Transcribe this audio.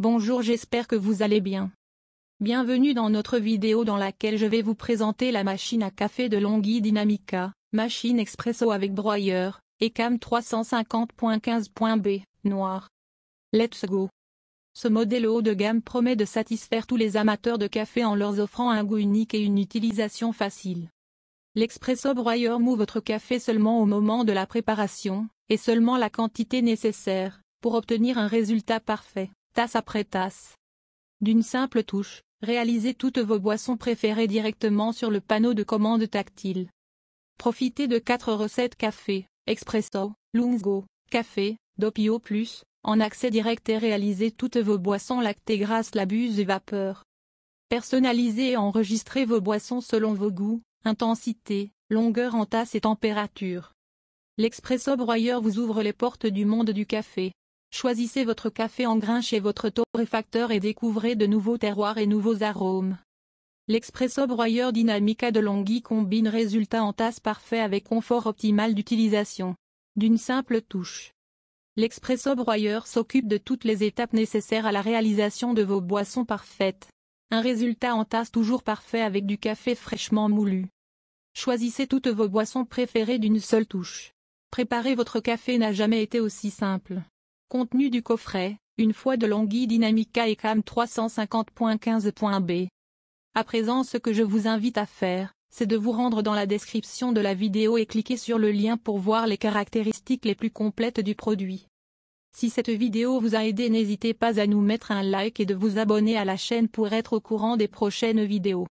Bonjour j'espère que vous allez bien. Bienvenue dans notre vidéo dans laquelle je vais vous présenter la machine à café de Longhi Dynamica, machine expresso avec broyeur, et cam 350.15.b, noir. Let's go. Ce modèle haut de gamme promet de satisfaire tous les amateurs de café en leur offrant un goût unique et une utilisation facile. L'expresso broyeur moue votre café seulement au moment de la préparation, et seulement la quantité nécessaire, pour obtenir un résultat parfait tasse après tasse. D'une simple touche, réalisez toutes vos boissons préférées directement sur le panneau de commande tactile. Profitez de quatre recettes café, expresso, lungo, café, doppio+, plus, en accès direct et réalisez toutes vos boissons lactées grâce la buse et vapeur. Personnalisez et enregistrez vos boissons selon vos goûts, intensité, longueur en tasse et température. L'expresso broyeur vous ouvre les portes du monde du café. Choisissez votre café en grain chez votre torréfacteur et découvrez de nouveaux terroirs et nouveaux arômes. L'Expresso Broyeur Dynamica de Longhi combine résultat en tasse parfait avec confort optimal d'utilisation. D'une simple touche. L'Expresso Broyeur s'occupe de toutes les étapes nécessaires à la réalisation de vos boissons parfaites. Un résultat en tasse toujours parfait avec du café fraîchement moulu. Choisissez toutes vos boissons préférées d'une seule touche. Préparer votre café n'a jamais été aussi simple. Contenu du coffret, une fois de Longui Dynamica et Cam 350.15.b. À présent ce que je vous invite à faire, c'est de vous rendre dans la description de la vidéo et cliquer sur le lien pour voir les caractéristiques les plus complètes du produit. Si cette vidéo vous a aidé n'hésitez pas à nous mettre un like et de vous abonner à la chaîne pour être au courant des prochaines vidéos.